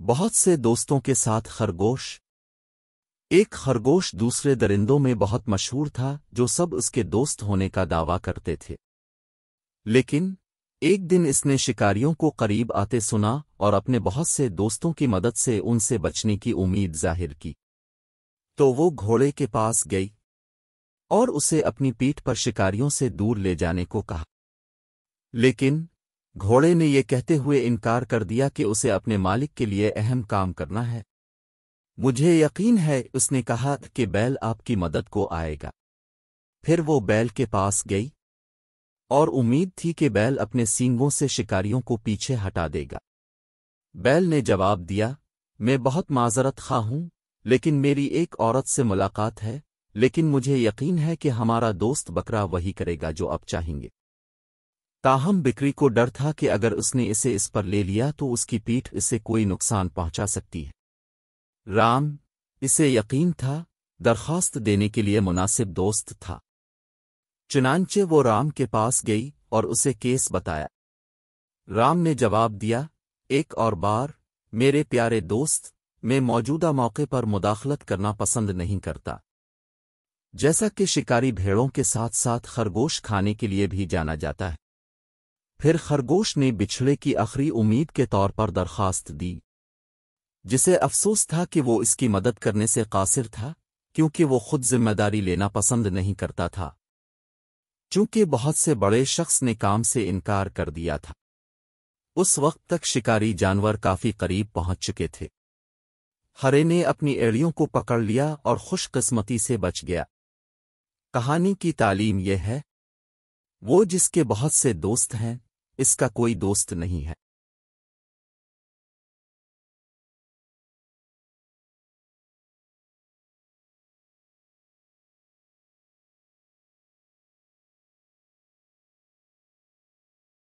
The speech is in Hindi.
बहुत से दोस्तों के साथ खरगोश एक खरगोश दूसरे दरिंदों में बहुत मशहूर था जो सब उसके दोस्त होने का दावा करते थे लेकिन एक दिन इसने शिकारियों को करीब आते सुना और अपने बहुत से दोस्तों की मदद से उनसे बचने की उम्मीद जाहिर की तो वो घोड़े के पास गई और उसे अपनी पीठ पर शिकारियों से दूर ले जाने को कहा लेकिन घोड़े ने ये कहते हुए इनकार कर दिया कि उसे अपने मालिक के लिए अहम काम करना है मुझे यकीन है उसने कहा कि बैल आपकी मदद को आएगा फिर वो बैल के पास गई और उम्मीद थी कि बैल अपने सींगों से शिकारियों को पीछे हटा देगा बैल ने जवाब दिया मैं बहुत माजरत खा हूं लेकिन मेरी एक औरत से मुलाकात है लेकिन मुझे यकीन है कि हमारा दोस्त बकरा वही करेगा जो आप चाहेंगे ताहम बिक्री को डर था कि अगर उसने इसे इस पर ले लिया तो उसकी पीठ इसे कोई नुकसान पहुंचा सकती है राम इसे यकीन था दरख्वास्त देने के लिए मुनासिब दोस्त था चुनानचे वो राम के पास गई और उसे केस बताया राम ने जवाब दिया एक और बार मेरे प्यारे दोस्त मैं मौजूदा मौके पर मुदाखलत करना पसंद नहीं करता जैसा कि शिकारी भेड़ों के साथ साथ खरगोश खाने के लिए भी जाना जाता है फिर खरगोश ने बिछड़े की आखिरी उम्मीद के तौर पर दरखास्त दी जिसे अफसोस था कि वो इसकी मदद करने से कासिर था क्योंकि वो खुद जिम्मेदारी लेना पसंद नहीं करता था चूंकि बहुत से बड़े शख्स ने काम से इनकार कर दिया था उस वक्त तक शिकारी जानवर काफी करीब पहुंच चुके थे हरे ने अपनी एड़ियों को पकड़ लिया और खुशकस्मती से बच गया कहानी की तालीम यह है वो जिसके बहुत से दोस्त हैं इसका कोई दोस्त नहीं है